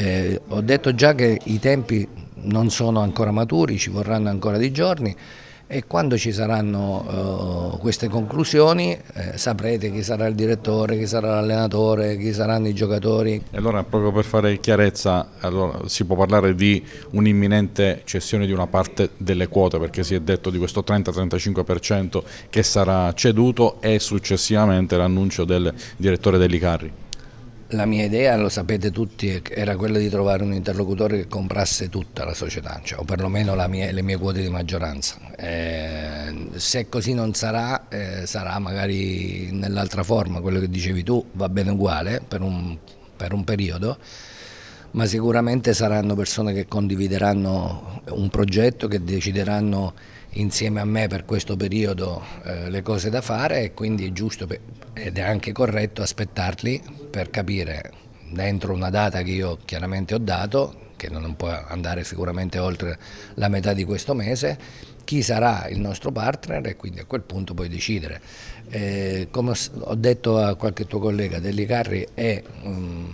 Eh, ho detto già che i tempi non sono ancora maturi, ci vorranno ancora dei giorni e quando ci saranno eh, queste conclusioni eh, saprete chi sarà il direttore, chi sarà l'allenatore, chi saranno i giocatori. Allora proprio per fare chiarezza allora, si può parlare di un'imminente cessione di una parte delle quote perché si è detto di questo 30-35% che sarà ceduto e successivamente l'annuncio del direttore dell'Icarri. La mia idea, lo sapete tutti, era quella di trovare un interlocutore che comprasse tutta la società, cioè, o perlomeno mia, le mie quote di maggioranza. Eh, se così non sarà, eh, sarà magari nell'altra forma, quello che dicevi tu va bene uguale per un, per un periodo, ma sicuramente saranno persone che condivideranno un progetto, che decideranno insieme a me per questo periodo eh, le cose da fare e quindi è giusto per, ed è anche corretto aspettarli per capire dentro una data che io chiaramente ho dato, che non può andare sicuramente oltre la metà di questo mese, chi sarà il nostro partner e quindi a quel punto puoi decidere. Eh, come ho detto a qualche tuo collega, Delli Carri è um,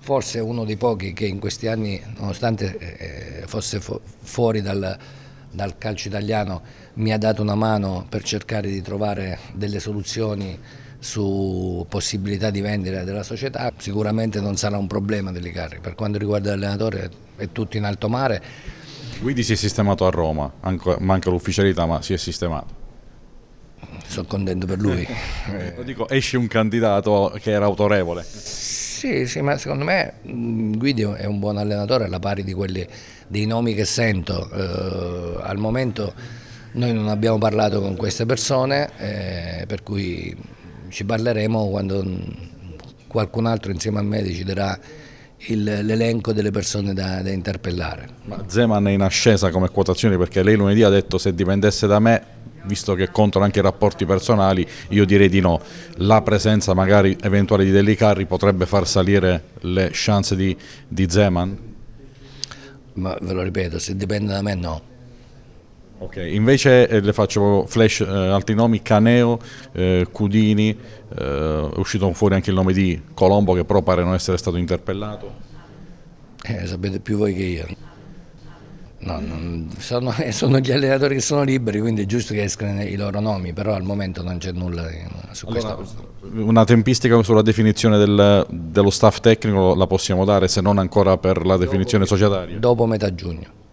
forse uno dei pochi che in questi anni, nonostante eh, eh fosse fu fuori dal dal calcio italiano mi ha dato una mano per cercare di trovare delle soluzioni su possibilità di vendita della società, sicuramente non sarà un problema delle Per quanto riguarda l'allenatore è tutto in alto mare. Guidi si è sistemato a Roma, manca l'ufficialità ma si è sistemato. Sono contento per lui. Eh, lo dico, esce un candidato che era autorevole. Sì, sì, ma secondo me mm, Guido è un buon allenatore alla pari di quelli, dei nomi che sento. Eh, al momento noi non abbiamo parlato con queste persone, eh, per cui ci parleremo quando mm, qualcun altro insieme a me deciderà l'elenco delle persone da, da interpellare. Ma Zeman è in ascesa come quotazioni perché lei lunedì ha detto se dipendesse da me visto che contano anche i rapporti personali, io direi di no. La presenza magari eventuale di Delicarri potrebbe far salire le chance di, di Zeman? Ma ve lo ripeto, se dipende da me no. Ok, invece eh, le faccio flash eh, altri nomi, Caneo, eh, Cudini, eh, è uscito fuori anche il nome di Colombo che però pare non essere stato interpellato. Eh, sapete più voi che io. No, non, sono, sono, gli allenatori che sono liberi, quindi è giusto che escano i loro nomi, però al momento non c'è nulla su allora, questo. Una tempistica sulla definizione del, dello staff tecnico la possiamo dare, se non ancora per la definizione societaria? Dopo metà giugno.